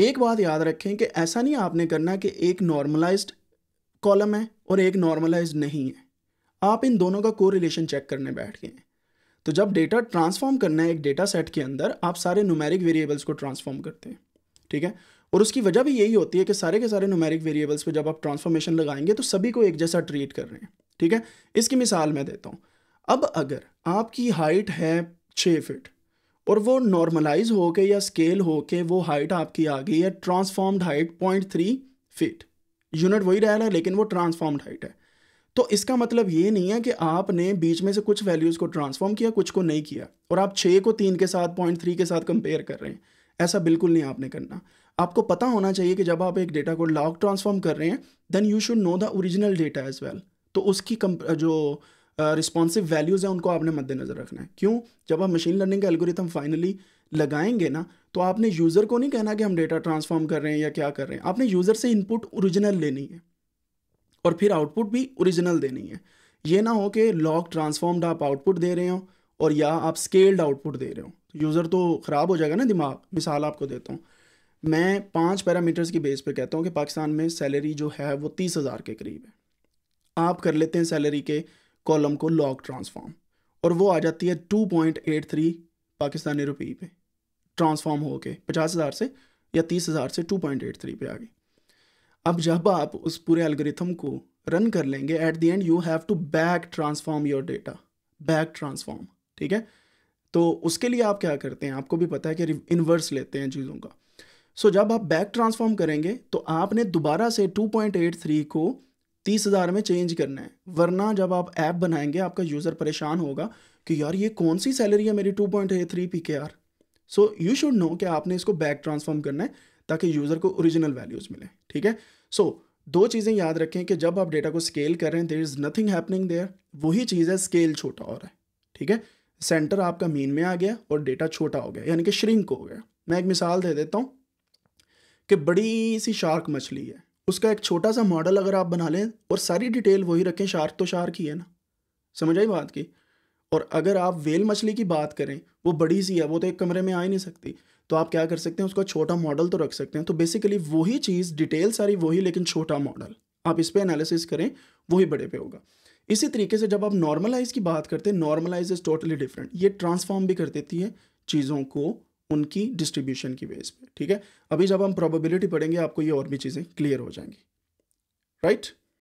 एक बात याद रखें कि ऐसा नहीं आपने करना कि एक नॉर्मलाइज्ड कॉलम है और एक नॉर्मलाइज नहीं है आप इन दोनों का को रिलेशन चेक करने बैठ गए हैं तो जब डेटा ट्रांसफॉर्म करना है एक डेटा सेट के अंदर आप सारे नुमेरिक वेरिएबल्स को ट्रांसफॉर्म करते हैं ठीक है और उसकी वजह भी यही होती है कि सारे के सारे नुमेरिक वेरिएबल्स पर जब आप ट्रांसफॉर्मेशन लगाएंगे तो सभी को एक जैसा ट्रीट कर रहे हैं ठीक है इसकी मिसाल मैं देता हूँ अब अगर आपकी हाइट है छः फिट और वो नॉर्मलाइज होके या स्केल होके वो हाइट आपकी आ गई है transformed height point three feet unit वही रह रहा है लेकिन वो ट्रांसफॉर्म्ड हाइट है तो इसका मतलब ये नहीं है कि आपने बीच में से कुछ वैल्यूज़ को ट्रांसफॉर्म किया कुछ को नहीं किया और आप छः को तीन के साथ पॉइंट थ्री के साथ कंपेयर कर रहे हैं ऐसा बिल्कुल नहीं आपने करना आपको पता होना चाहिए कि जब आप एक डेटा को लॉग ट्रांसफॉर्म कर रहे हैं then you should know the original data as well तो उसकी कम जो रिस्पॉन्सिव वैल्यूज़ हैं उनको आपने मद्देनजर रखना है क्यों जब आप मशीन लर्निंग का एल्गोरिथम फाइनली लगाएंगे ना तो आपने यूज़र को नहीं कहना कि हम डेटा ट्रांसफॉर्म कर रहे हैं या क्या कर रहे हैं आपने यूज़र से इनपुट ओरिजिनल लेनी है और फिर आउटपुट भी ओरिजिनल देनी है ये ना हो कि लॉक ट्रांसफॉर्म्ड आप आउटपुट दे रहे हो और या आप स्केल्ड आउटपुट दे रहे हो यूज़र तो ख़राब हो जाएगा ना दिमाग मिसाल आपको देता हूँ मैं पाँच पैरामीटर्स की बेस पर कहता हूँ कि पाकिस्तान में सैलरी जो है वो तीस हज़ार के करीब है आप कर लेते हैं सैलरी के कॉलम को लॉग ट्रांसफॉर्म और वो आ जाती है two point eight three Pakistani रुपये पे ट्रांसफॉर्म होके पचास हज़ार से या तीस हज़ार से टू पॉइंट एट थ्री पे आ गई अब जब आप उस पूरे एल्गोरिथम को रन कर लेंगे at the end you have to back transform your data back transform ठीक है तो उसके लिए आप क्या करते हैं आपको भी पता है कि इन्वर्स लेते हैं चीज़ों का सो so, जब आप बैक ट्रांसफॉर्म करेंगे तो आपने दोबारा से 2.83 को तीस हज़ार में चेंज करना है वरना जब आप ऐप बनाएंगे आपका यूज़र परेशान होगा कि यार ये कौन सी सैलरी है मेरी टू पॉइंट है three P K R so you should know कि आपने इसको बैक ट्रांसफॉर्म करना है ताकि यूज़र को ओरिजिनल वैल्यूज़ मिले ठीक है सो so, दो चीज़ें याद रखें कि जब आप डेटा को स्केल कर रहे हैं there is nothing happening there वही चीज़ है स्केल छोटा हो रहा है ठीक है सेंटर आपका मीन में आ गया और डेटा छोटा हो गया यानी कि श्रिंक हो गया मैं एक मिसाल दे देता हूँ कि बड़ी सी शार्क मछली है उसका एक छोटा सा मॉडल अगर आप बना लें और सारी डिटेल वही रखें शार्क तो शार्क ही है ना समझ आई बात की और अगर आप वेल मछली की बात करें वो बड़ी सी है वो तो एक कमरे में आ ही नहीं सकती तो आप क्या कर सकते हैं उसका छोटा मॉडल तो रख सकते हैं तो बेसिकली वही चीज़ डिटेल सारी वही लेकिन छोटा मॉडल आप इस पर एनालिसिस करें वही बड़े पे होगा इसी तरीके से जब आप नॉर्मलाइज की बात करते हैं नॉर्मलाइज इज़ टोटली डिफरेंट ये ट्रांसफॉर्म भी कर देती है चीज़ों को उनकी डिस्ट्रीब्यूशन की बेस पे ठीक है अभी जब हम प्रोबेबिलिटी पढ़ेंगे आपको ये और भी चीज़ें क्लियर हो जाएंगी राइट right?